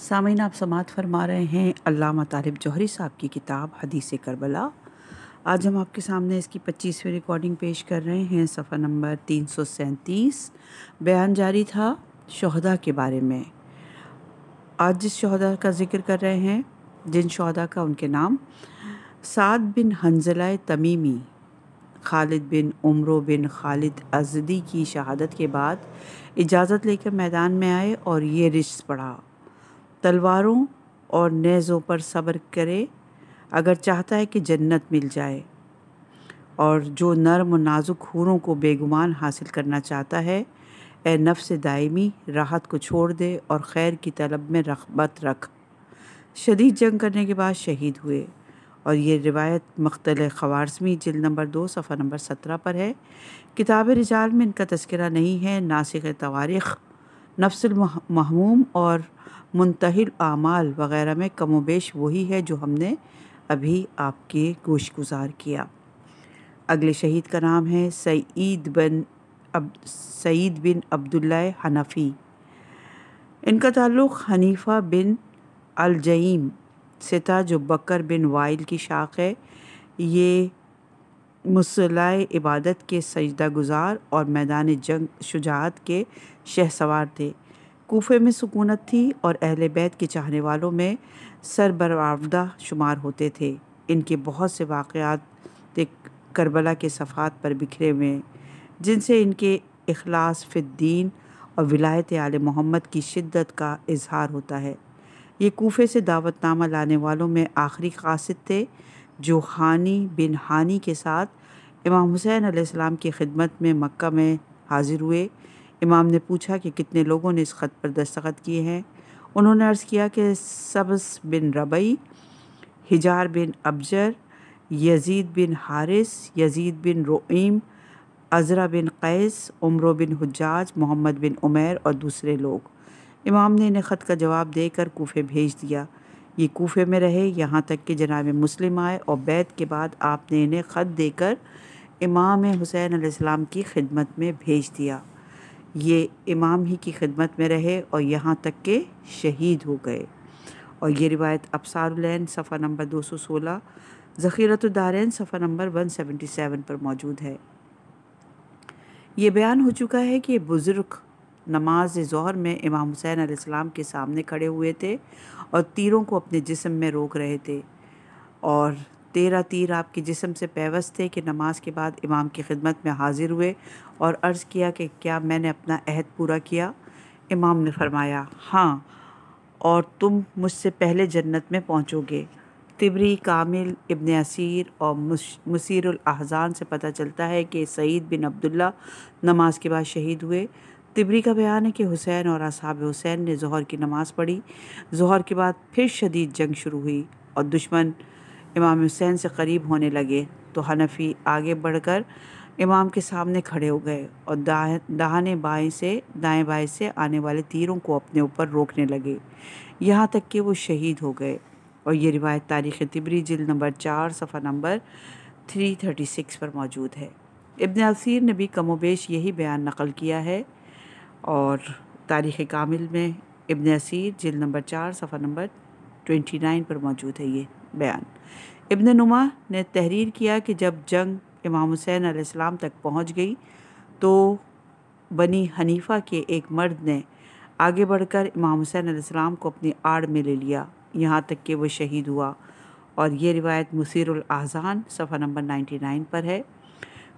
सामीन आप समात फरमा रहे हैं अल्लामा तारब जौहरी साहब की किताब हदीस करबला आज हम आपके सामने इसकी पच्चीसवीं रिकॉर्डिंग पेश कर रहे हैं सफ़ा नंबर तीन सौ सैंतीस बयान जारी था शहदा के बारे में आज जिस शहदा का जिक्र कर रहे हैं जिन शहदा का उनके नाम साद बिन हंजला तमीमी खालिद बिन उमरो बिन खालिद अजदी की शहादत के बाद इजाज़त लेकर मैदान में आए और ये रिश्त पढ़ा तलवारों और नेज़ों पर सब्र करे अगर चाहता है कि जन्नत मिल जाए और जो नरम नाजुक हूरों को बेगुमान हासिल करना चाहता है ए नफ्स दायमी राहत को छोड़ दे और खैर की तलब में रखबत रख शदीद जंग करने के बाद शहीद हुए और ये रिवायत मख्तल खवारसमी जिल नंबर दो सफ़ा नंबर सत्रह पर है किताब रिजाल में इनका तस्करा नहीं है नासिक तवारीख़ महमूम और मुंतहिल आमाल वगैरह में कम बेश वही है जो हमने अभी आपके गोश गुजार किया अगले शहीद का नाम है सईद बिन अब सईद बिन अब्दुल्ल हनफ़ी इनका ताल्लुक़ हनीफ़ा बिन अलजईम से था जो बकर बिन वाइल की शाख है ये मुसला इबादत के सजदा गुज़ार और मैदान जंग शुजात के शहसवार थे कोफे में सुकूनत थी और अहल बैत के चाहने वालों में सरबरावदा शुमार होते थे इनके बहुत से वाक़ात करबला के सफ़ात पर बिखरे हुए जिनसे इनके अखलास फ़िद्दीन और विलायत आल मोहम्मद की शिद्दत का इजहार होता है ये कोफे से दावतनामा लाने वालों में आखिरी कासद थे जो हानी बिन हानी के साथ इमाम हुसैन आसमाम की खिदमत में मक्का में हाजिर हुए इमाम ने पूछा कि कितने लोगों ने इस ख़त पर दस्तखत किए हैं उन्होंने अर्ज़ किया कि सबस बिन रबई हिजार बिन अबजर यजीद बिन हारिस यजीद बिन रोईम अजरा बिन कैस उम्र बिन हजाज मोहम्मद बिन उमैर और दूसरे लोग इमाम ने इन्हें ख़त का जवाब देकर कोफ़े भेज दिया ये कोफ़े में रहे यहाँ तक कि जनाब मुस्लिम आए और बैत के बाद आपने इन्हें ख़त देकर इमाम हुसैन आसमाम की खिदमत में भेज दिया ये इमाम ही की खिदमत में रहे और यहाँ तक के शहीद हो गए और ये रिवायत अबसारुलैन सफ़ा नंबर 216 ज़ख़ीरतदारैन सफ़ा नंबर 177 पर मौजूद है ये बयान हो चुका है कि बुज़ुर्ग नमाज ज़ोहर में इमाम हुसैन आसमाम के सामने खड़े हुए थे और तीरों को अपने जिसम में रोक रहे थे और तेरह तीर आपके जिसम से पैवस्त थे कि नमाज के बाद इमाम की खिदमत में हाजिर हुए और अर्ज़ किया कि क्या मैंने अपना अहद पूरा किया इमाम ने फरमाया हाँ और तुम मुझसे पहले जन्नत में पहुँचोगे तिबरी कामिल इबन असीर और मसीर अहजान से पता चलता है कि सईद बिन अब्दुल्ला नमाज के बाद शहीद हुए तिबरी का बयान है कि हुसैन और असाब हुसैन ने जहर की नमाज़ पढ़ी जहर के बाद फिर शदीद जंग शुरू हुई और दुश्मन इमाम हुसैन से करीब होने लगे तो हनफी आगे बढ़कर इमाम के सामने खड़े हो गए और दाह दाहने बाएं से दाएं बाएं से आने वाले तीरों को अपने ऊपर रोकने लगे यहाँ तक कि वो शहीद हो गए और ये रिवायत तारीख़ तिबरी जिल नंबर चार सफ़ा नंबर थ्री थर्टी सिक्स पर मौजूद है इबन असीर ने भी कमोबेश यही बयान नकल किया है और तारीख़ कामिल में इबन असीर जिल नंबर चार सफ़ा नंबर ट्वेंटी नाइन पर मौजूद है ये बयान इब्न नुमा ने तहरीर किया कि जब जंग इमाम हुसैन आसमाम तक पहुंच गई तो बनी हनीफा के एक मर्द ने आगे बढ़कर इमाम हुसैन आसमाम को अपनी आड़ में ले लिया यहाँ तक कि वो शहीद हुआ और ये रिवायत मुसीरुल सफ़ा नंबर नाइन्टी नाइन पर है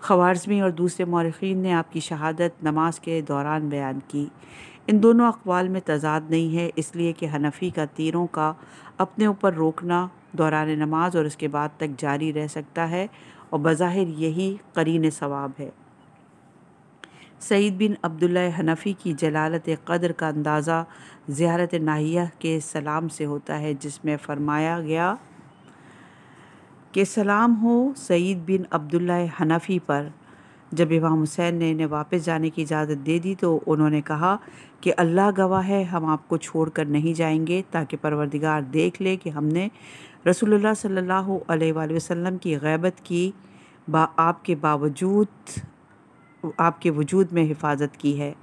खवारजमी और दूसरे मौरखीन ने आपकी शहादत नमाज के दौरान बयान की इन दोनों अकवाल में तजाद नहीं है इसलिए कि हनफी का तीरों का अपने ऊपर रोकना दौरान नमाज और उसके बाद तक जारी रह सकता है और बज़ाहिर यही करीन सवाब है सईद बिन अब्दुल्ला हनफ़ी की जलालत कदर का अंदाज़ा ज़्यारत नाहिया के सलाम से होता है जिसमें फरमाया गया कि सलाम हो सईद बिन अब्दुल्ला हनफ़ी पर जब इमाम हुसैन ने इन्हें वापस जाने की इजाज़त दे दी तो उन्होंने कहा कि अल्लाह गवाह है हम आपको छोड़ कर नहीं जाएंगे ताकि परवरदिगार देख ले कि हमने रसूलुल्लाह सल्लल्लाहु वसम की गैबत की बा आपके बावजूद आपके वजूद में हिफाजत की है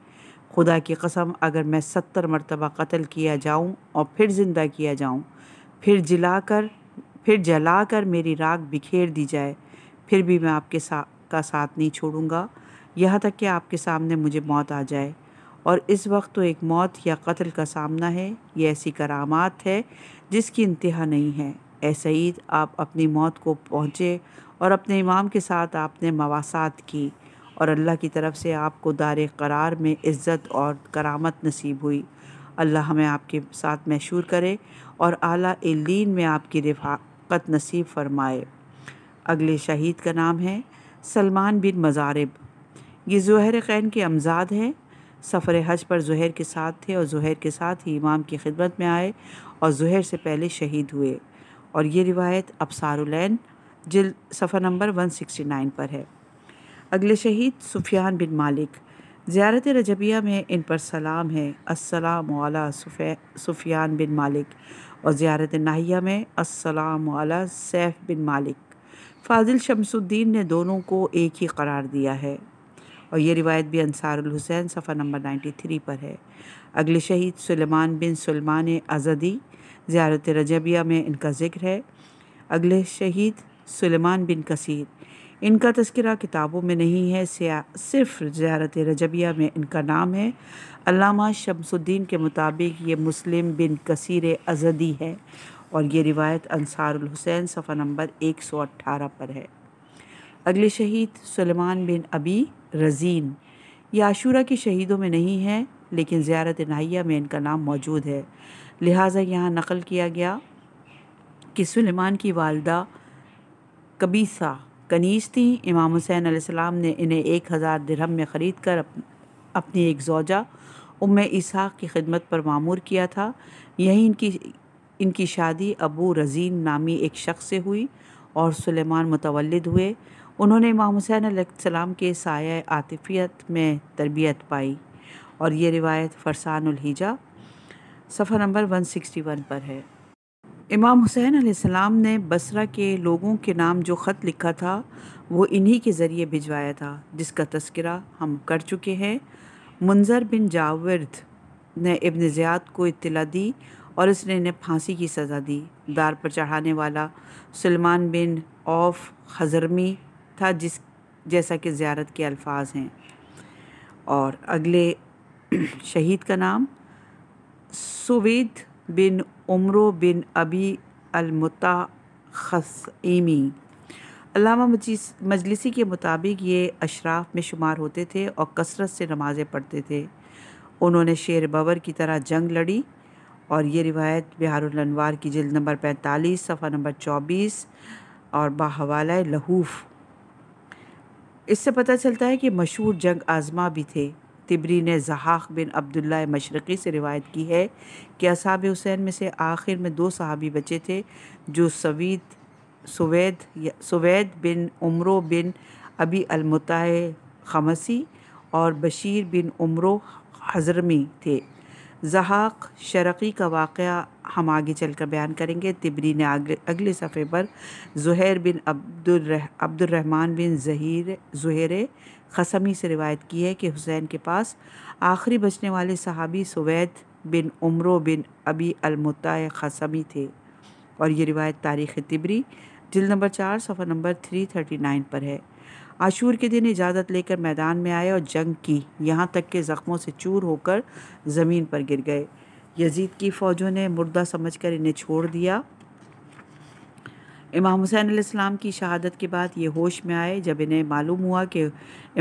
खुदा की कसम अगर मैं सत्तर मरतबा कत्ल किया जाऊँ और फिर ज़िंदा किया जाऊँ फिर जला कर फिर जला कर मेरी राग बिखेर दी जाए फिर भी मैं आपके सा, का साथ नहीं छोड़ूंगा यहाँ तक कि आपके सामने मुझे मौत आ जाए और इस वक्त तो एक मौत या कत्ल का सामना है ये ऐसी करामात है जिसकी इंतहा नहीं है ए सईद आप अपनी मौत को पहुँचे और अपने इमाम के साथ आपने मवासात की और अल्लाह की तरफ से आपको दार करार में इज़्ज़त और करामत नसीब हुई अल्लाह हमें आपके साथ मशहूर करे और आला इलीन में आपकी रफाकत नसीब फरमाए अगले शहीद का नाम है सलमान बिन मज़ारब ये जहर क़ैन के अमजाद हैं सफ़र हज पर जहर के साथ थे और जहर के साथ ही इमाम की खिदमत में आए और जहर से पहले शहीद हुए और ये रिवायत अबसारुलैन जिल सफ़र नंबर 169 पर है अगले शहीद सुफियान बिन मालिक ज़्यारत रजबिया में इन पर सलाम है अस्सलाम वाला सुफियान बिन मालिक और ज़्यारत नाहिया में अस्सलाम वाला सैफ बिन मालिक फाजिल शमसुद्दीन ने दोनों को एक ही करार दिया है और ये रिवायत भी अंसारुल हुसैन सफ़र नंबर 93 पर है अगले शहीद सुलेमान बिन सलमान अज़दी ज़्यारत रजबिया में इनका ज़िक्र है अगले शहीद सुलेमान बिन कसीर इनका तस्करा किताबों में नहीं है सिर्फ ज़्यारत रजबिया में इनका नाम है अलामा शमसुद्दीन के मुताबिक ये मुस्लिम बिन कसीर अजदी है और ये रिवायत अंसारुल हुसैन सफ़ा नंबर 118 पर है अगले शहीद सलमान बिन अबी रजीन ये आशूरा के शहीदों में नहीं है लेकिन ज़्यारत नाहिया में इनका नाम मौजूद है लिहाजा यहाँ नकल किया गया कि सुलेमान की वालदा कबीसा कनीज थी इमाम हुसैन सलाम ने इन्हें एक हज़ार दिरहम में ख़रीद कर अपनी एक जोजा उम इसहाक़ की खिदमत पर मामूर किया था यहीं इनकी इनकी शादी अबू रज़ीन नामी एक शख्स से हुई और सुलेमान मुतवलद हुए उन्होंने इमाम हुसैन सलाम के साय आतफियत में तरबियत पाई और ये रिवायत फ़रसानहिजा सफ़र नंबर 161 पर है इमाम हुसैन सलाम ने बसरा के लोगों के नाम जो ख़त लिखा था वो इन्हीं के ज़रिए भिजवाया था जिसका तस्करा हम कर चुके हैं मुंजर बिन जावर्द ने इब्न ज़ियाद को इतला दी और इसने इन्हें फांसी की सज़ा दी दार पर चढ़ाने वाला सलमान बिन औफ हजरमी था जिस जैसा कि ज़्यारत के अल्फाज हैं और अगले शहीद का नाम सुवेद बिन उमरो बिन अबी अलमतखीमी अलामा मजलिसी के मुताबिक ये अशराफ में शुमार होते थे और कसरत से नमाज़ें पढ़ते थे उन्होंने शेर बबर की तरह जंग लड़ी और ये रिवायत बिहार की जल्द नंबर पैंतालीस सफ़ा नंबर चौबीस और बाहवाल लहूफ़ इससे पता चलता है कि मशहूर जंग आज़मा भी थे तिबरी ने जहाक बिन अब्दुल्ला मशरक़ी से रिवायत की है कि असाब हुसैन में से आखिर में दो सहाबी बचे थे जो सवीद सवैद सवैद बिन उमरो बिन अबी अलमता खमसी और बशीर बिन उमरो हजरमी थे जहाक शरक़ी का वाक़ हम आगे चल कर बयान करेंगे तिबरी ने आगे अगले सफ़े पर जहैर बिन अब्दुलरह अब्दुलरहमान बिन जहीर जहर कसमी से रिवायत की है कि हुसैन के पास आखिरी बचने वाले सहाबी सवैद बिन उमरो बिन अबी अलमुता कसमी थे और ये रिवायत तारीख़ तिबरी जिल नंबर चार सफ़र नंबर थ्री थर्टी नाइन पर है आशूर के दिन इजाज़त लेकर मैदान में आए और जंग की यहाँ तक के ज़ख्मों से चूर होकर ज़मीन पर गिर गए यजीद की फ़ौजों ने मुर्दा समझकर इन्हें छोड़ दिया इमाम हुसैन आसमाम की शहादत के बाद ये होश में आए जब इन्हें मालूम हुआ कि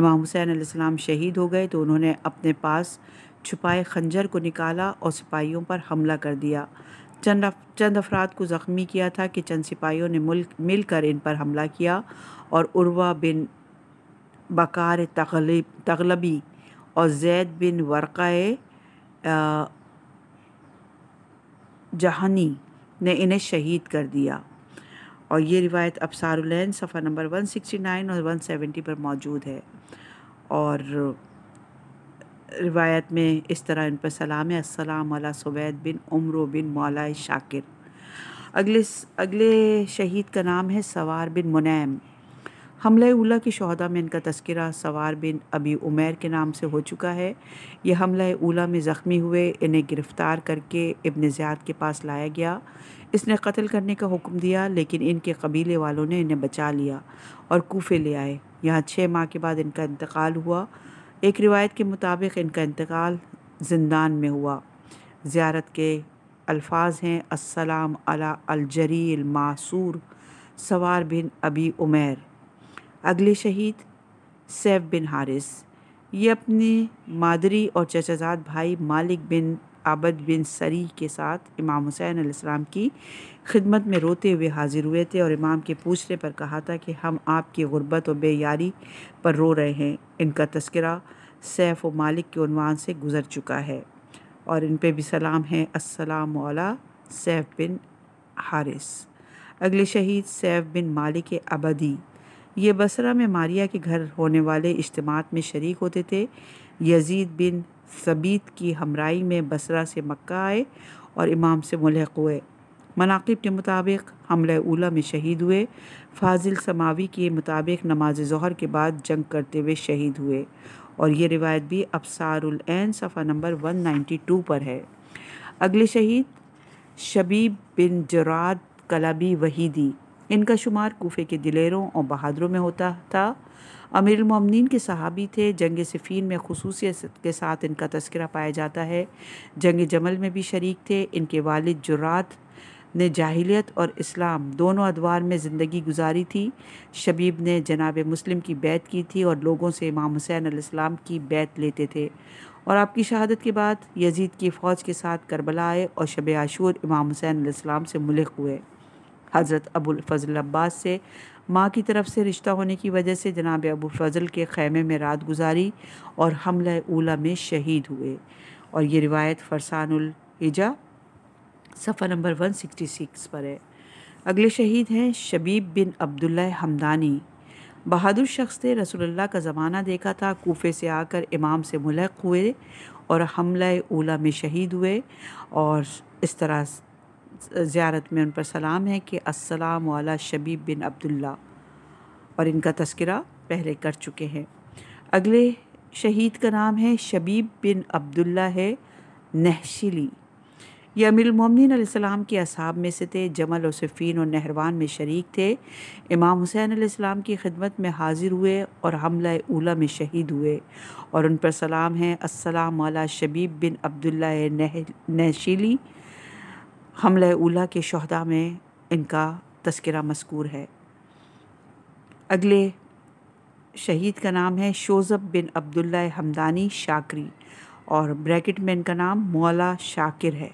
इमाम हुसैन आसमाम शहीद हो गए तो उन्होंने अपने पास छुपाए खंजर को निकाला और सिपाहियों पर हमला कर दिया चंद चंद अफराद को ज़ख्मी किया था कि चंद सिपाहियों ने मुल्क मिलकर इन पर हमला किया और उर्वा बिन बकार तगलब तगलबी और जैद बिन वर्क़ा जहानी ने इन्हें शहीद कर दिया और ये रिवायत अब सारुलैन सफ़ा नंबर 169 और 170 पर मौजूद है और रिवायत में इस तरह इन पर सलाम असलम अला सुवैद बिन उम्र बिन मौला शाकिर अगले अगले शहीद का नाम है सवार बिन मुनैम हमला उला की शहदा में इनका तस्करा सवार बिन अबी उमैर के नाम से हो चुका है यह हमला उला में ज़ख्मी हुए इन्हें गिरफ़्तार करके इबन ज़्याद के पास लाया गया इसने कत्ल करने का हुक्म दिया लेकिन इनके कबीले वालों ने इन्हें बचा लिया और कोफे ले आए यहाँ छः माह के बाद इनका इंतकाल हुआ एक रिवायत के मुताबिक इनका इंतकाल जिंदान में हुआ ज़्यारत के अल्फाज हैं असलम अला अलजरील मासूर सवार बिन अबी उमैर अगले शहीद सैफ बिन हारिस ये अपने मादरी और चचाजाद भाई मालिक बिन आबद बिन सरी के साथ इमाम हुसैन आसमाम की खिदमत में रोते हुए हाजिर हुए थे और इमाम के पूछने पर कहा था कि हम आपकी गुर्बत और बेयारी पर रो रहे हैं इनका तस्करा सैफ व मालिक के उनवान से गुज़र चुका है और इन पे भी सलाम है अस्सलाम वाला सैफ बिन हारिस अगले शहीद सैफ बिन मालिक अबदी ये बसरा में मारिया के घर होने वाले इज्तम में शरीक होते थे यजीद बिन सबीत की हमराई में बसरा से मक्का आए और इमाम से मुलहक हुए मनाकब के मुताबिक हमले उला में शहीद हुए फाजिल समावी के मुताबिक नमाज जहर के बाद जंग करते हुए शहीद हुए और ये रिवायत भी अबसारैन सफ़ा नंबर 192 पर है अगले शहीद शबीब बिन जराद कलाबी वहीदी इनका शुमार कोफे के दिलेरों और बहादुरों में होता था अमीर अमीरमिन के सहाबी थे जंग सफ़ीन में खसूसियत के साथ इनका तस्करा पाया जाता है जंग जमल में भी शरीक थे इनके वालिद जुरात ने जाहिलियत और इस्लाम दोनों अदवार में ज़िंदगी गुजारी थी शबीब ने जनाब मुस्लिम की बैत की थी और लोगों से इमाम हुसैन इस्लाम की बैत लेते थे और आपकी शहादत के बाद यजीद की फ़ौज के साथ करबला आए और शब आशूर इमाम हुसैन इस्लाम से मुलक हुए हज़रत अबुल फजल अब्बास से माँ की तरफ से रिश्ता होने की वजह से जनाब अबू फजल के ख़ैमे में रात गुजारी और हमला ओला में शहीद हुए और ये रिवायत सफ़र नंबर वन नंबर 166 पर है अगले शहीद हैं शबीब बिन अब्दुल्ला हमदानी बहादुर शख्स ने रसोल्ला का ज़माना देखा था कोफे से आकर इमाम से मुलक हुए और हमला ओला में शहीद हुए और इस तरह ज़्यारत में उन पर सलाम है कि अस्सलाम वाला शबीब बिन अब्दुल्ला और इनका तस्करा पहले कर चुके हैं अगले शहीद का नाम है शबीब बिन अब्दुल्ला है नहशिली ये अमीर मोमिन के असाब में से थे जमल और सफ़ीन और नहरवान में शरीक थे इमाम हुसैन की खिदमत में हाजिर हुए और हमला उला में शहीद हुए और उन पर सलाम है असलम वाला शबीब बिन अब्दुल्ला नहशीली हमल उला के शहदा में इनका तस्करा मस्कूर है अगले शहीद का नाम है शोज़ब बिन अब्दुल्ल हमदानी शाकरी और ब्रैकेट में इनका नाम मौला शाकिर है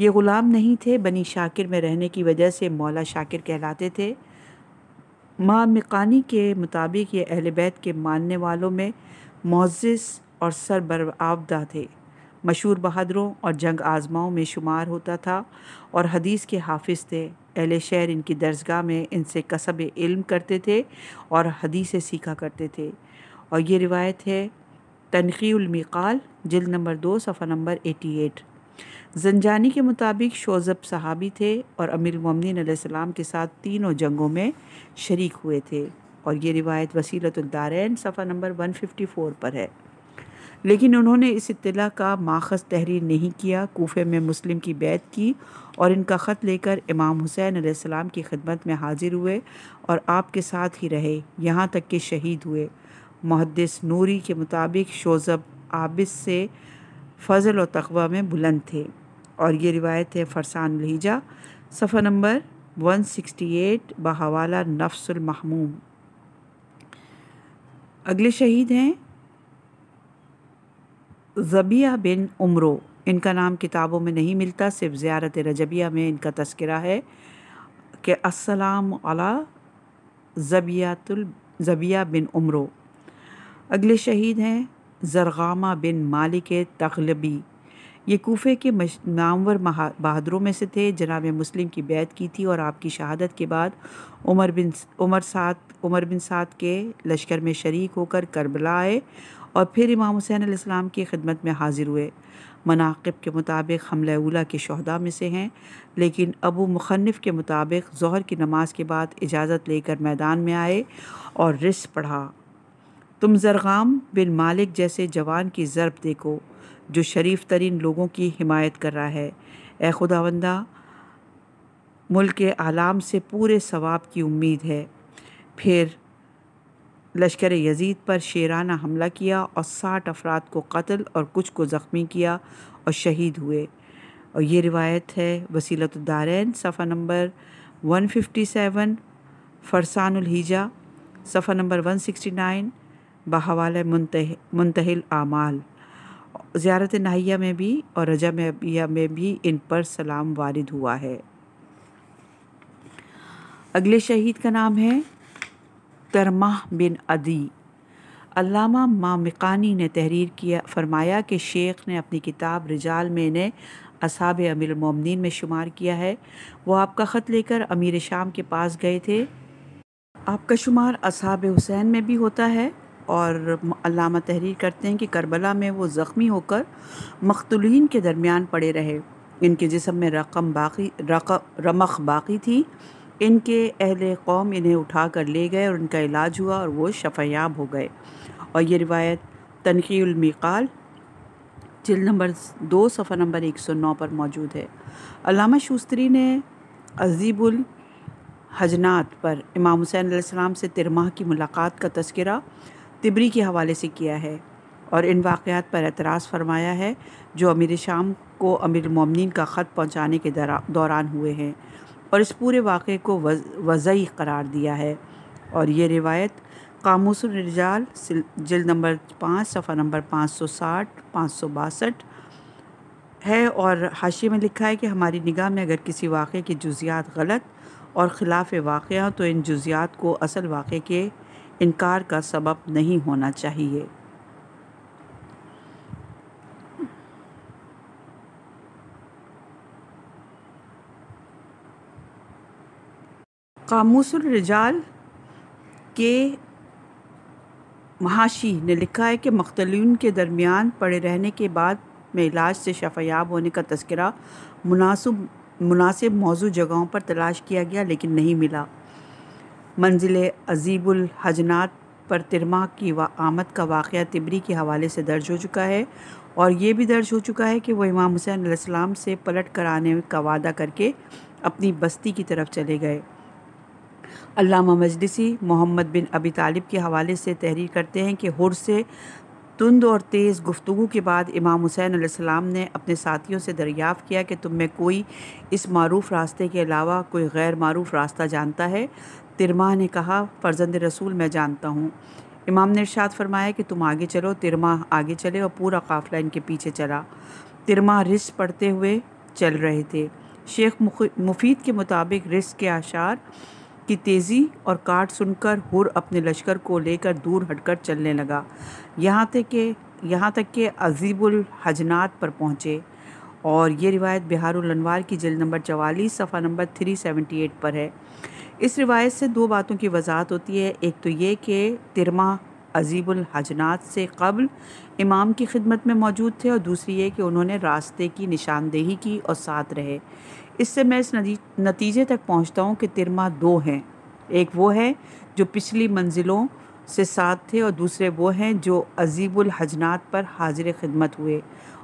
ये ग़ुलाम नहीं थे बनी शाकिर में रहने की वजह से मौला शाकिर कहलाते थे माँ मकानी के मुताबिक ये अहल के मानने वालों में मोज़ और सरबर आवदा थे मशहूर बहादुरों और जंग आजमाओं में शुमार होता था और हदीस के हाफिज थे अहल शहर इनकी दर्जगाह में इनसे कसब इल्म करते थे और हदीसें सीखा करते थे और ये रिवायत है तनखीमिकाल जल्द नंबर दो सफ़ा नंबर एटी एट जनजानी के मुताबिक शोज़ब सहाबी थे और अमीर ममिन के साथ तीनों जंगों में शरीक हुए थे और ये रिवायत वसीलतुलदारैन सफ़ा नंबर 154 पर है लेकिन उन्होंने इस इतला का माखज तहरीर नहीं किया कोफे में मुस्लिम की बैत की और इनका ख़त लेकर इमाम हुसैन आसमाम की खिदमत में हाजिर हुए और आपके साथ ही रहे यहाँ तक कि शहीद हुए मुहदस नूरी के मुताबिक शोज़ब आबिस से फ़जल और तकबा में बुलंद थे और ये रिवायत है फरसान लहीजा सफ़र नंबर 168 बहवाला नफ्सुल अगले शहीद हैं ज़बिया बिन उमरो इनका नाम किताबों में नहीं मिलता सिर्फ ज़्यारत रजबिया में इनका तस्करा है कि अस्सलाम अला ज़बियातुल ज़बिया बिन उमरो अगले शहीद हैं जरगामा बिन मालिक तखलबी ये कोफ़े के नामवर बहादुरों में से थे जनाब मुस्लिम की बैत की थी और आपकी शहादत के बाद उमर बिन उमर सात उमर बिन सात के लश्कर में शरीक होकर करबला आए और फिर इमाम हुसैन आसमाम की खिदमत में हाजिर हुए मनाकब के मुताबिक हमला उला के शहदा में से हैं लेकिन अबू मुखनफ़ के मुताबिक जहर की नमाज के बाद इजाज़त लेकर मैदान में आए और रिस पढ़ा तुम जरगाम बिन मालिक जैसे जवान की ज़रब देखो जो शरीफ तरीन लोगों की हिमायत कर रहा है ए खुदावंदा मुल्क आलाम से पूरे सवाब की उम्मीद है फिर लश्कर यजीद पर शेराना हमला किया और साठ अफराद को कत्ल और कुछ को ज़ख्मी किया और शहीद हुए और ये रिवायत है दारैन सफ़ा नंबर 157 फ़रसानहिजा सफ़ा नंबर 169 बहवाल मुंतहिल आमाल ज़्यारत नाहिया में भी और रजा महबिया में भी इन पर सलाम वारिद हुआ है अगले शहीद का नाम है तरमा बिन अदी अल्लामा मामिकानी ने तहरीर किया फरमाया कि शेख ने अपनी किताब रिजाल में इन्हें असाब अमीर में शुमार किया है वह आपका ख़त लेकर अमीर शाम के पास गए थे आपका शुमार असाब हुसैन में भी होता है और अलामा तहरीर करते हैं कि करबला में वो ज़ख्मी होकर मखतुलिन के दरमियान पड़े रहे इनके जिसम में रकम बाकी रकम रमख बाकी थी इनके अहल कौम इन्हें उठा कर ले गए और उनका इलाज हुआ और वो शफयाब हो गए और ये रिवायत तनखीमिकाल जिल नंबर दो सफ़र नंबर एक सौ नौ पर मौजूद है अलामा शूस्त्री ने अजीबुल हजनात पर इमाम हुसैन आसमाम से तिरमाह की मुलाकात का तस्करा तिबरी के हवाले से किया है और इन वाक़ात पर एतराज़ फरमाया है जो अमीर शाम को अमीर ममिन का ख़त पहुँचाने के दौरान हुए हैं और इस पूरे वाक़े को वज, करार दिया है और ये रिवायत कामूसरजाल जल नंबर पाँच सफ़ा नंबर पाँच सौ साठ पाँच सौ बासठ है और हाशिए में लिखा है कि हमारी निगाह में अगर किसी वाक़े की जुजियात गलत और ख़िलाफ़ वाक़ तो इन जुजियात को असल वाक़े के इनकार का सबब नहीं होना चाहिए कामूसरिजाल के महाशी ने लिखा है कि मख्तलून के दरमियान पड़े रहने के बाद में इलाज से शफयाब होने का तस्करा मुनासब मुनासिब मौजू जगहों पर तलाश किया गया लेकिन नहीं मिला मंजिल अजीबुल हजनात पर तिरमा की आमद का वाक़ तिबरी के हवाले से दर्ज हो चुका है और ये भी दर्ज हो चुका है कि वह इमाम हुसैन से पलट कर आने का वादा करके अपनी बस्ती की तरफ चले गए अलामा मजलिसी मोहम्मद बिन अबी तालिब के हवाले से तहरीर करते हैं कि हुर से तुंद और तेज़ गुफ्तु के बाद इमाम हुसैन आसमाम ने अपने साथियों से दरियाफ़ किया कि तुम में कोई इस मरूफ रास्ते के अलावा कोई गैर मरूफ रास्ता जानता है तिरमा ने कहा फ़र्जंद रसूल मैं जानता हूँ इमाम ने इर्शाद फरमाया कि तुम आगे चलो तिरमा आगे चले और पूरा काफ़िला इनके पीछे चला तिरमा रिस पढ़ते हुए चल रहे थे शेख मुफीद के मुताबिक रिस के आशार की तेज़ी और काट सुनकर हुर अपने लश्कर को लेकर दूर हटकर चलने लगा यहाँ तक कि यहाँ तक कि अजीबुल हजनात पर पहुँचे और ये रिवायत बिहार अनवार की जल नंबर चवालीस सफ़ा नंबर थ्री सेवेंटी एट पर है इस रिवायत से दो बातों की वजाहत होती है एक तो ये कि तिरमा अजीबुल हजनात से कबल इमाम की खिदमत में मौजूद थे और दूसरी ये कि उन्होंने रास्ते की निशानदेही की और साथ रहे इससे मैं इस नतीजे तक पहुंचता हूं कि तिरमा दो हैं एक वो है जो पिछली मंजिलों से साथ थे और दूसरे वो हैं जो अजीबुल हजनात पर हाजिर खिदमत हुए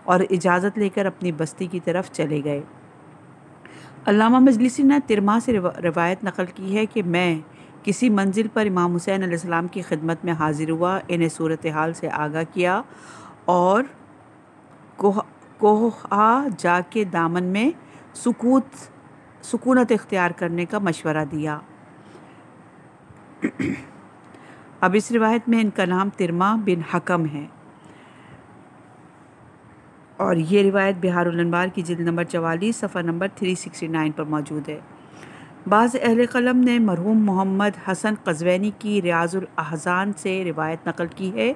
और इजाज़त लेकर अपनी बस्ती की तरफ चले गए अलामा मजलिसी ने तिरमा से रवायत नकल की है कि मैं किसी मंजिल पर इमाम हुसैन आसमाम की खिदमत में हाजिर हुआ इन्हें सूरत हाल से आगा किया और कोह कोहा जाके दामन में सुकूत सुकूनत इख्तियार करने का मशवरा दिया अब इस रिवायत में इनका नाम तिरमा बिन हकम है और ये रिवायत बिहार उलनबार की जिल नंबर चवालीस सफ़ा नंबर थ्री सिक्सटी नाइन पर मौजूद है बाज़ अहल कलम ने मरहूम मोहम्मद हसन कजवैनी की अहजान से रिवायत नकल की है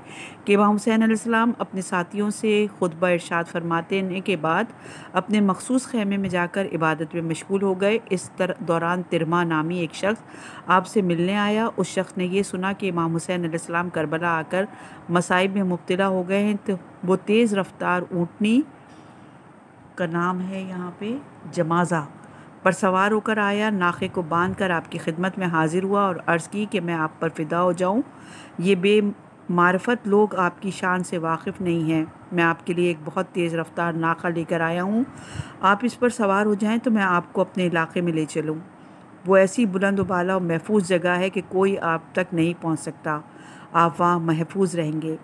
कि वह हुसैन अपने साथियों से खुतब इरशाद फरमाते के बाद अपने मखसूस खेमे में जाकर इबादत में मशगूल हो गए इस तर, दौरान तिरमा नामी एक शख्स आपसे मिलने आया उस शख्स ने यह सुना कि इमाम हुसैन करबला आकर मसाइब में मुबतला हो गए हैं तो वो तेज़ रफ्तार ऊँटनी का नाम है यहाँ पर जमाज़ा पर सवार होकर आया नाख़े को बांध कर आपकी खिदमत में हाजिर हुआ और अर्ज़ की कि मैं आप पर फ़िदा हो जाऊँ ये बे मार्फत लोग आपकी शान से वाकिफ़ नहीं हैं मैं आपके लिए एक बहुत तेज़ रफ्तार नाका लेकर आया हूँ आप इस पर सवार हो जाएँ तो मैं आपको अपने इलाके में ले चलूँ वो ऐसी बुलंद उबाला और महफूज जगह है कि कोई आप तक नहीं पहुँच सकता आप वहाँ महफूज रहेंगे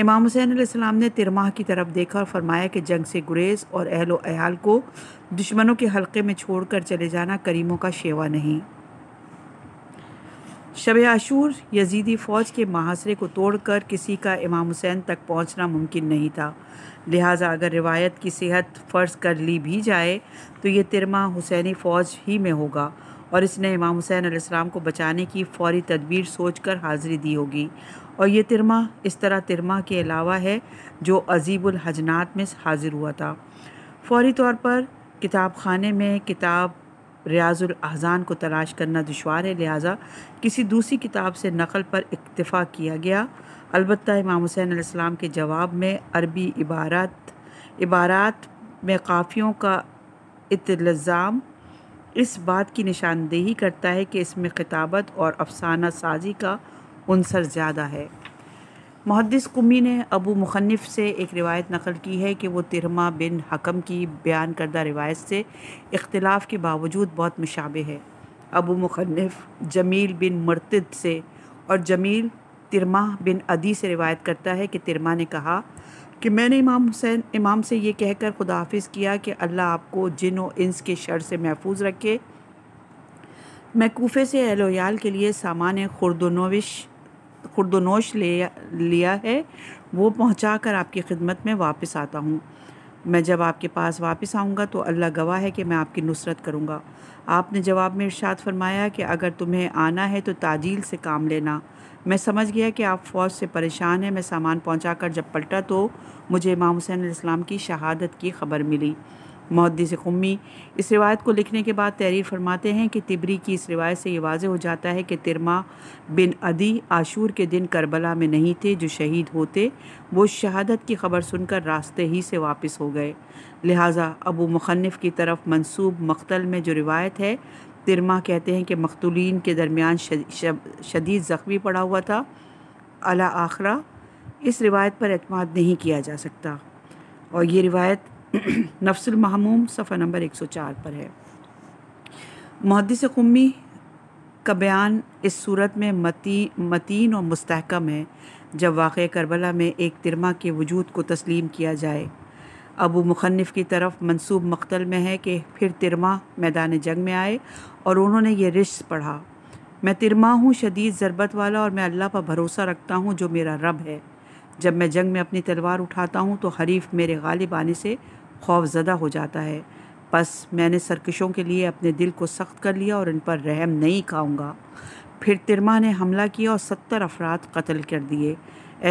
इमाम हुसैन आसमाम ने तिरमाह की तरफ देखा और फरमाया कि जंग से गुरेज और अहल अयाल को दुश्मनों के हल्के में छोड़कर चले जाना करीमों का शेवा नहीं शब आशूर यजीदी फ़ौज के महासरे को तोड़कर किसी का इमाम हुसैन तक पहुंचना मुमकिन नहीं था लिहाजा अगर रिवायत की सेहत फ़र्ज कर ली भी जाए तो ये तिरमा हुसैनी फ़ौज ही में होगा और इसने इमाम हुसैन आसमाम को बचाने की फौरी तदबीर सोच कर हाजिरी दी होगी और ये तिरमा इस तरह तिरमा के अलावा है जो अजीबुल हजनात में हाजिर हुआ था फौरी तौर पर किताब खाने में किताब रियाजुल अहजान को तलाश करना दुशवार है लिहाजा किसी दूसरी किताब से नकल पर इतफ़ा किया गया अलबत् इमाम हुसैन आसमाम के जवाब में अरबी इबारत इबारत में काफ़ियों का इतलज़ाम इस बात की निशानदेही करता है कि इसमें खिताबत और अफसाना साजी का उनसर ज़्यादा है मुहदस कुमी ने अबू मुखनफ़ से एक रिवायत नकल की है कि वो तिरमा बिन हकम की बयान करदा रिवायत से इख्तलाफ के बावजूद बहुत मशाबे है अबू मुखनफ़ जमील बिन मरतद से और जमील तिरमा बिन अदी से रिवायत करता है कि तिरमा ने कहा कि मैंने इमाम हुसैन इमाम से ये कहकर खुदाफिज किया कि अल्लाह आपको जिन व इंस के शर से महफूज रखे मैं कोफ़े से एलोयाल के लिए सामान खुरदनोविश खुर्दनोश ले लिया है वो पहुँचा कर आपकी खिदमत में वापस आता हूँ मैं जब आपके पास वापस आऊँगा तो अल्लाह गवाह है कि मैं आपकी नुसरत करूँगा आपने जवाब में इर्शाद फरमाया कि अगर तुम्हें आना है तो ताजील से काम लेना मैं समझ गया कि आप फौज से परेशान हैं मैं सामान पहुँचा जब पलटा तो मुझे इमाम हुसैन की शहादत की खबर मिली से क़ुमी इस रिवायत को लिखने के बाद तहरीर फरमाते हैं कि तिबरी की इस रिवायत से ये वाज हो जाता है कि तिरमा बिन अदी आशूर के दिन करबला में नहीं थे जो शहीद होते वो शहादत की खबर सुनकर रास्ते ही से वापस हो गए लिहाजा अबू मुखनफ़ की तरफ मंसूब मख्तल में जो रिवायत है तिरमा कहते हैं कि मकतूलिन के दरमियान शदीद ज़ख्मी पड़ा हुआ था अला आखरा इस रिवायत पर अतमाद नहीं किया जा सकता और ये रिवायत नफसल महमूम सफ़ा नंबर 104 पर है मुहदस कुमी का बयान इस सूरत में मती मतीन और मस्तकम है जब वाक़ करबला में एक तिरमा के वजूद को तस्लीम किया जाए अबू मुखनफ़ की तरफ मंसूब मख्तल में है कि फिर तिरमा मैदान जंग में आए और उन्होंने ये रिश्त पढ़ा मैं तिरमा हूँ शदीद ज़रबत वाला और मैं अल्लाह पर भरोसा रखता हूँ जो मेरा रब है जब मैं जंग में अपनी तलवार उठाता हूँ तो हरीफ मेरे गालिब आने से खौफ जदा हो जाता है बस मैंने सरकशों के लिए अपने दिल को सख्त कर लिया और इन पर रहम नहीं खाऊंगा फिर तिरमा ने हमला किया और सत्तर अफराद कत्ल कर दिए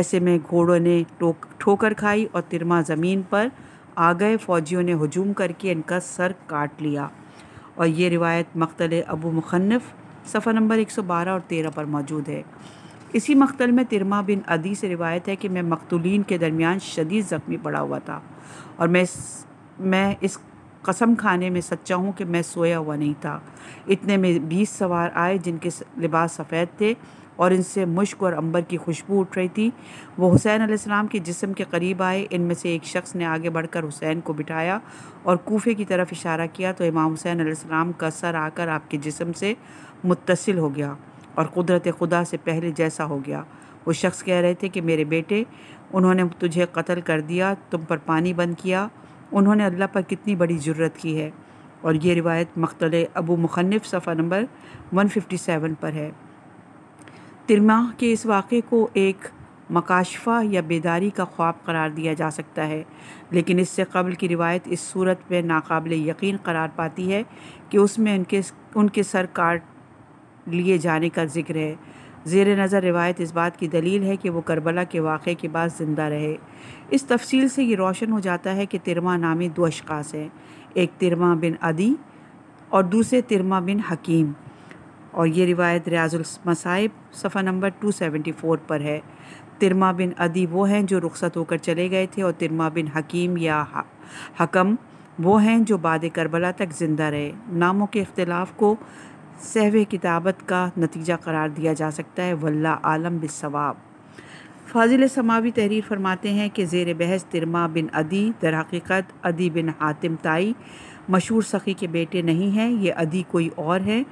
ऐसे में घोड़ों ने ठोकर खाई और तिरमा ज़मीन पर आ गए फौजियों ने हजूम करके इनका सर काट लिया और ये रिवायत मख्तल अबू मुखनफ़ सफ़र नंबर 112 और 13 पर मौजूद है इसी मख्तल में तिरमा बिन अदी से रिवायत है कि मैं मकतुलीन के दरमियान शदीद ज़ख्मी पड़ा हुआ था और मैं मैं इस कसम खाने में सच्चा हूँ कि मैं सोया हुआ नहीं था इतने में बीस सवार आए जिनके लिबास सफ़ेद थे और इनसे मुश्क और अंबर की खुशबू उठ रही थी वो हुसैन आसमाम के जिसम के करीब आए इनमें से एक शख्स ने आगे बढ़कर हुसैन को बिठाया और कोफे की तरफ इशारा किया तो इमाम हुसैन आसमाम का सर आकर आपके जिसम से मुतसिल हो गया और कुदरत खुदा से पहले जैसा हो गया वो शख्स कह रहे थे कि मेरे बेटे उन्होंने तुझे कत्ल कर दिया तुम पर पानी बंद किया उन्होंने अल्लाह पर कितनी बड़ी ज़रूरत की है और ये रिवायत मख्तल अबू मुखनफ़ सफ़ा नंबर 157 पर है तिरमा के इस वाक़े को एक मकाशफ़ा या बेदारी का ख्वाब करार दिया जा सकता है लेकिन इससे कबल की रिवायत इस सूरत में नाकबिल यकीन करार पाती है कि उसमें उनके उनके सर काट लिए जाने का जिक्र है जेर नज़र रिवायत इस बात की दलील है कि वो करबला के वाक़े के बाद ज़िंदा रहे इस तफसील से ये रोशन हो जाता है कि तिरमा नामी दो अशास हैं एक तिरमा बिन अदी और दूसरे तिरमा बिन हकीम और ये रिवायत रियाजुलमसाइब सफ़ा नंबर टू सेवेंटी फ़ोर पर है तिरमा बिन अदी वो हैं जो रुखसत होकर चले गए थे और तिरमा बिन हकीम या हकम वो हैं जो बाद करबला तक ज़िंदा रहे नामों के अख्तिलाफ़ को सहव किताबत का नतीजा करार दिया जा सकता है वल्ला आलम बिसवाब फाजिल समावी तहरीर फरमाते हैं कि जेर बहस तिरमा बिन अदी दरहकीकत अदी बिन हातिम ताई मशहूर सखी के बेटे नहीं हैं ये अदी कोई और है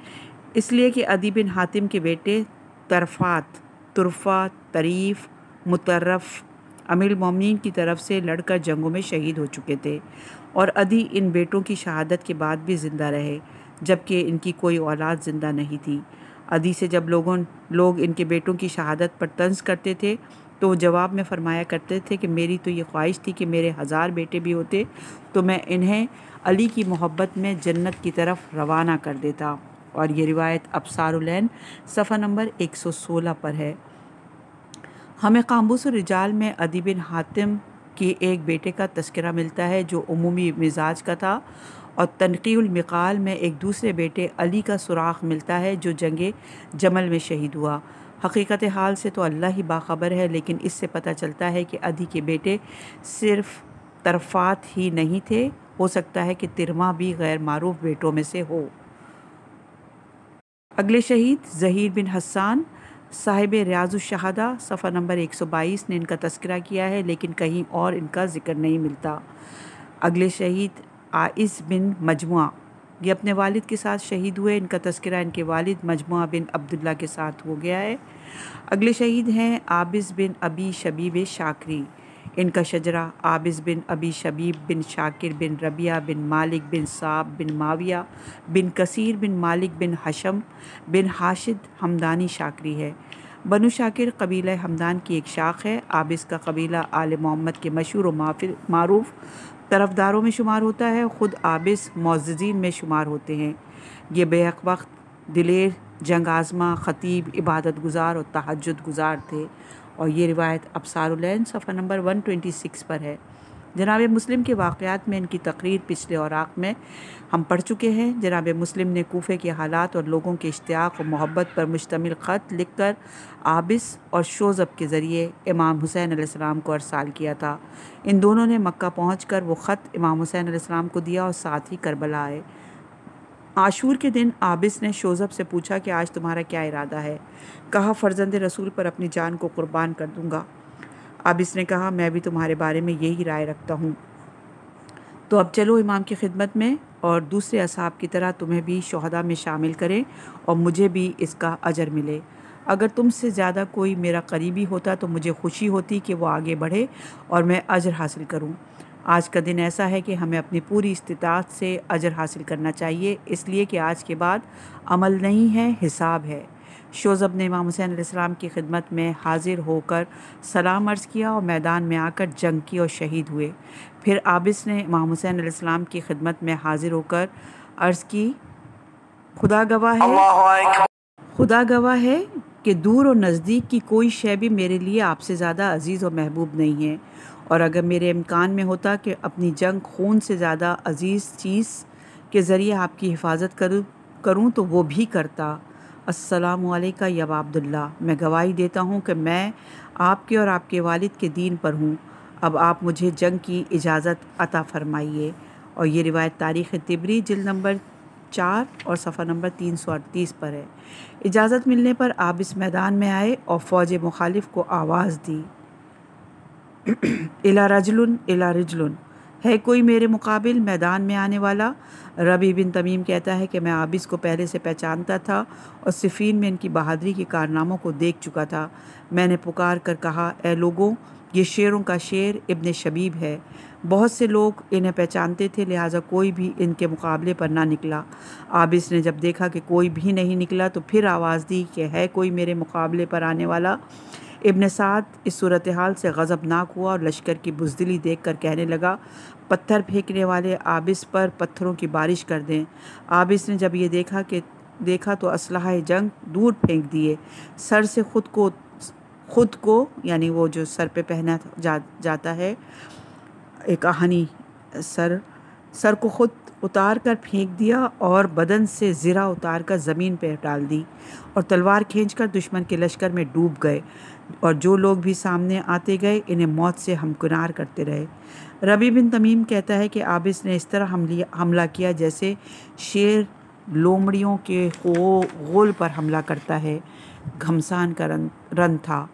इसलिए कि अदी बिन हातिम के बेटे तरफात तुरफा तरीफ़ मुतरफ़ अमीर मोमिन की तरफ से लड़कर जंगों में शहीद हो चुके थे और अदी इन बेटों की शहादत के बाद भी ज़िंदा रहे जबकि इनकी कोई औलाद ज़िंदा नहीं थी अदी से जब लोगों लोग इनके बेटों की शहादत पर तंज करते थे तो वो जवाब में फरमाया करते थे कि मेरी तो ये ख्वाहिश थी कि मेरे हज़ार बेटे भी होते तो मैं इन्हें अली की मोहब्बत में जन्नत की तरफ रवाना कर देता और ये रिवायत अबसारैन सफ़ा नंबर 116 पर है हमें कामबूस रिजाल में अदीबिन हातिम के एक बेटे का तस्करा मिलता है जो अमूमी मिजाज का था और तनकीलमकाल में एक दूसरे बेटे अली का सुराख मिलता है जो जंग जमल में शहीद हुआ हकीकत हाल से तो अल्लाह ही बाखबर है लेकिन इससे पता चलता है कि अदी के बेटे सिर्फ तरफात ही नहीं थे हो सकता है कि तिरमा भी गैर मरूफ बेटों में से हो अगले शहीद जहीर बिन हसान साहिब रियाजुलशहादा सफ़ा नंबर 122 ने इनका तस्करा किया है लेकिन कहीं और इनका ज़िक्र नहीं मिलता अगले शहीद आइस बिन मजमू ये अपने वालिद के साथ शहीद हुए इनका तस्करा इनके वालिद मजमु बिन अब्दुल्ला के साथ हो गया है अगले शहीद हैं आबिस बिन अबी शबीब शाकरी इनका शजरा आबिस बिन अबी शबीब बिन शाकिर बिन रबिया बिन मालिक बिन साब बिन माविया बिन कसीर बिन मालिक बिन हशम बिन हाशिद हमदानी शाकरी है बनु शाकिर कबीला हमदान की एक शाख है आबिस का कबीला आल मोहम्मद के मशहूर व मारूफ़ तरफदारों में शुमार होता है ख़ुद आबिस मोजीन में शुमार होते हैं ये बेहक वक्त दिलेर जंग आज़मा ख़तीब इबादत गुज़ार और तहजद गुज़ार थे और ये रिवायत सफ़र नंबर वन ट्वेंटी सिक्स पर है जनाब मुस्लिम के वाक़ात में इनकी तकरीर पिछले औराक में हम पढ़ चुके हैं जनाब मुस्लिम ने कोफे के हालात और लोगों के इश्तियाक और मोहब्बत पर मुश्तमिल ख़त लिख कर आबिस और शोज़ब के ज़रिए इमाम हुसैन आसमाम को अरसाल किया था इन दोनों ने मक्का पहुँच कर वो ख़त इमाम हुसैन आसमाम को दिया और साथ ही करबला आए आशूर के दिन आबिस ने शोज़ब से पूछा कि आज तुम्हारा क्या इरादा है कहा फ़र्जंद रसूल पर अपनी जान को कुर्बान कर दूंगा अब इसने कहा मैं भी तुम्हारे बारे में यही राय रखता हूँ तो अब चलो इमाम की खिदमत में और दूसरे असाब की तरह तुम्हें भी शहदा में शामिल करें और मुझे भी इसका अजर मिले अगर तुमसे ज़्यादा कोई मेरा करीबी होता तो मुझे खुशी होती कि वो आगे बढ़े और मैं अजर हासिल करूं। आज का दिन ऐसा है कि हमें अपनी पूरी इस्तात से अजर हासिल करना चाहिए इसलिए कि आज के बाद अमल नहीं है हिसाब है शोज़ब ने इमाम हुसैन आसमाम की खिदमत में हाजिर होकर सलाम अर्ज़ किया और मैदान में आकर जंग की और शहीद हुए फिर आबिस ने इमाम हुसैन आसमाम की खिदमत में हाजिर होकर अर्ज़ की खुदा गवाह है खुदा गवाह है कि दूर और नज़दीक की कोई शे भी मेरे लिए आपसे ज़्यादा अजीज़ और महबूब नहीं है और अगर मेरे इम्कान में होता कि अपनी जंग खून से ज़्यादा अजीज़ चीज़ के ज़रिए आपकी हिफाजत करूँ करूँ तो वो भी करता असलका यब अब्दुल्ला मैं गवाही देता हूँ कि मैं आपके और आपके वालिद के दीन पर हूँ अब आप मुझे जंग की इजाज़त अता फरमाइए और ये रिवायत तारीख़ तिबरी जिल नंबर चार और सफ़ा नंबर तीन सौ अड़तीस पर है इजाज़त मिलने पर आप इस मैदान में आए और फ़ौज मुखालिफ को आवाज़ दी इला रजलन इला रजलन है कोई मेरे मुकाबिल मैदान में आने वाला रबी बिन तमीम कहता है कि मैं आबिस को पहले से पहचानता था और सिफीन में इनकी बहादरी के कारनामों को देख चुका था मैंने पुकार कर कहा ए लोगों ये शेरों का शेर इब्न शबीब है बहुत से लोग इन्हें पहचानते थे लिहाजा कोई भी इनके मुकाबले पर ना निकला आबिस ने जब देखा कि कोई भी नहीं निकला तो फिर आवाज़ दी कि है कोई मेरे मुकाबले पर आने वाला इबन साद इस सूरत हाल से गज़बनाक हुआ और लश्कर की बुजदली देख कर कहने लगा पत्थर फेंकने वाले आबिस पर पत्थरों की बारिश कर दें आबिस ने जब ये देखा कि देखा तो असलाह जंग दूर फेंक दिए सर से ख़ुद को ख़ुद को यानी वो जो सर पे पहना जा, जाता है एक कहानी सर सर को खुद उतार कर फेंक दिया और बदन से ज़रा उतार कर ज़मीन पर डाल दी और तलवार खींच कर दुश्मन के लश्कर में डूब गए और जो लोग भी सामने आते गए इन्हें मौत से हमकुनार करते रहे रबी बिन तमीम कहता है कि आबिस ने इस तरह हमला किया जैसे शेर लोमड़ियों के गोल पर हमला करता है घमसान का रन रन था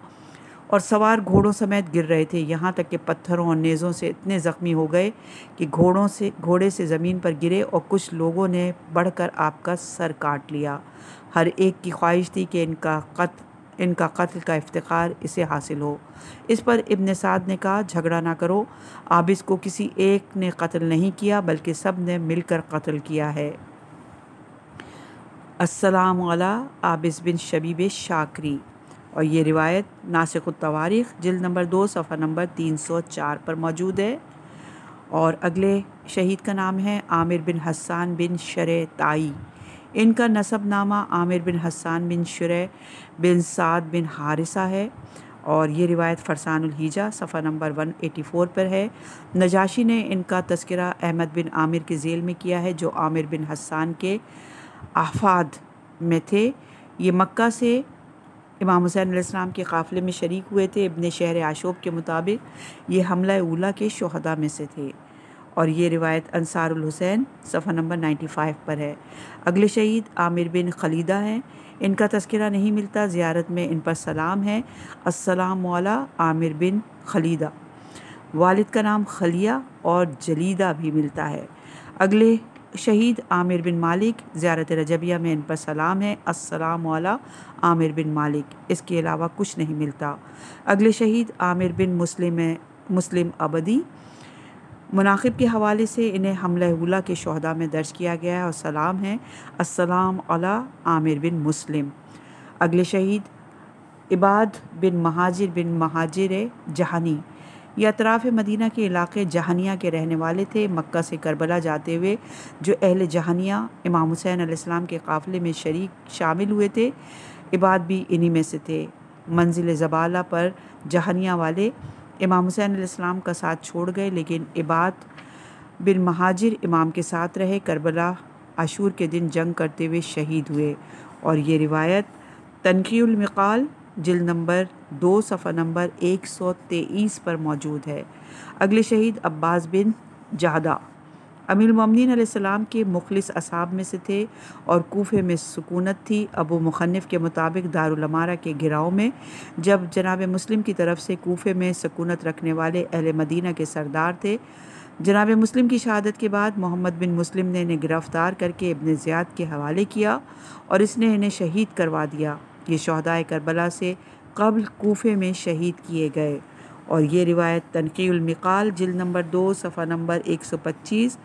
और सवार घोड़ों समेत गिर रहे थे यहाँ तक कि पत्थरों और नेज़ों से इतने ज़ख्मी हो गए कि घोड़ों से घोड़े से ज़मीन पर गिरे और कुछ लोगों ने बढ़कर आपका सर काट लिया हर एक की ख्वाहिश थी कि इनका कत इनका कत्ल का इफ्तार इसे हासिल हो इस पर इब्न साद ने कहा झगड़ा ना करो आबिस को किसी एक ने कत्ल नहीं किया बल्कि सब ने मिलकर कत्ल किया है असलम आबिस बिन शबीब शाकरी और ये रिवायत नासिक तवारीख जिल्द नंबर दो सफ़ा नंबर तीन सौ चार पर मौजूद है और अगले शहीद का नाम है आमिर बिन हसान बिन शर ताई इनका नसब नामा आमिर बिन हसान बिन शर बिन साद बिन हारिसा है और ये रिवायत फ़रसानहिजा सफ़ा नंबर 184 पर है नजाशी ने इनका तस्करा अहमद बिन आमिर के जेल में किया है जो आमिर बिन हसान के आफाद में थे ये मक्का से इमाम हुसैन आसमाम के काफ़िले में शरीक हुए थे इबन शहर आशोब के मुताबिक ये हमला उला के शहदा में से थे और ये रिवायत अनसारुल हुसैन सफ़ा नंबर फ़ाइव पर है अगले शहीद आमिर बिन खलीदा हैं इनका तस्करा नहीं मिलता ज़्यारत में इन पर सलाम है अस्सलाम मौला आमिर बिन खलीदा वालिद का नाम खलिया और जलीदा भी मिलता है अगले शहीद आमिर बिन मालिक ज़्यारत रजबिया में इन पर सलाम है अस्सलाम वाला आमिर बिन मालिक इसके अलावा कुछ नहीं मिलता अगले शहीद आमिर बिन मुस्लिम है मुस्लिम अबदी मुनाखिब के हवाले से इन्हें हमला हुला के शहदा में दर्ज किया गया है और सलाम है अस्सलाम अला आमिर बिन मुस्लिम अगले शहीद इबाद बिन महाजिर बिन महाजिर जहानी ये अतराफ़ मदीना के इलाके जहानिया के रहने वाले थे मक्का से करबला जाते हुए जो अहल जहानिया इमाम हुसैन आसमाम के काफ़िले में शरीक शामिल हुए थे इबाद भी इन्हीं में से थे मंजिल ज़बाला पर जहानिया वाले इमाम हुसैन आसमाम का साथ छोड़ गए लेकिन इबाद बिन महाजिर इमाम के साथ रहे करबला आशूर के दिन जंग करते हुए शहीद हुए और ये रिवायत तनकीमकाल जल नंबर दो सफ़ा नंबर एक सौ तेईस पर मौजूद है अगले शहीद अब्बास बिन जादा अमीर ममिन सलाम के मुखलिस असाब में से थे और कोफे में सुकूनत थी अबू मुखनफ़ के मुताबिक दारुलमारा के घिराव में जब जनाब मुस्लिम की तरफ से कोफे में सुकूनत रखने वाले अहल मदीना के सरदार थे जनाब मुस्लिम की शहादत के बाद मोहम्मद बिन मुस्लिम ने इन्हें गिरफ़्तार करके इबन ज़्यादा के हवाले किया और इसने इन्हें शहीद करवा दिया ये शहदाय करबला से कबल कोफे में शहीद किए गए और ये रिवायत तनकीमकाल जल नंबर दो सफ़ा नंबर एक सौ पच्चीस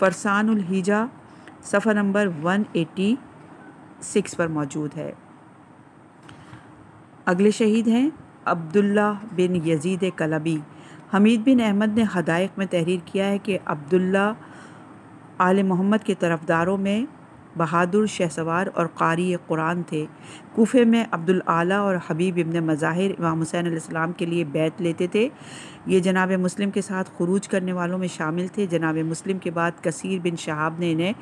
फ़रसानहिजा सफ़ा नंबर वन एटी सिक्स पर मौजूद है अगले शहीद हैं अब्दुल्ला बिन यजीद कलबी हमीद बिन अहमद ने हदायक में तहरीर किया है कि अब्दुल्ला आल मोहम्मद के तरफदारों में बहादुर शहसवार और कारी कुरान थे कोफे में अब्दुल आला और हबीब इब्न मज़ाहिर इमाम हुसैन अलैहिस्सलाम के लिए बैत लेते थे ये जनाब मुस्लिम के साथ खरूज करने वालों में शामिल थे जनाब मुस्लिम के बाद कसीर बिन शहाब ने इन्हें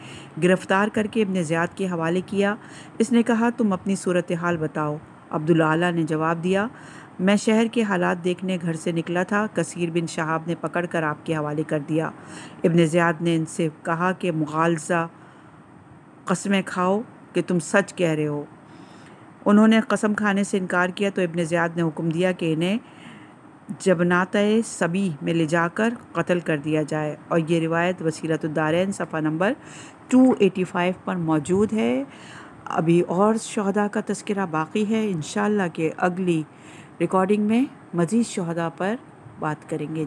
गिरफ़्तार करके इबन ज़्याद के हवाले किया इसने कहा तुम अपनी सूरत हाल बताओ अब्दुल आला ने जवाब दिया मैं शहर के हालात देखने घर से निकला था कसीर बिन शहाब ने पकड़ कर आपके हवाले कर दिया इबन ज़ियाद ने इनसे कहा कि मुगालजा कसमें खाओ कि तुम सच कह रहे हो उन्होंने कसम खाने से इनकार किया तो इबन ज़ियाद ने हुक्म दिया कि इन्हें जबनाता सभी में ले जाकर कत्ल कर दिया जाए और ये रिवायत वसीरतुद्दारैन सफ़ा नंबर 285 पर मौजूद है अभी और शहदा का तस्करा बाकी है इन के अगली रिकॉर्डिंग में मज़ीद शहदा पर बात करेंगे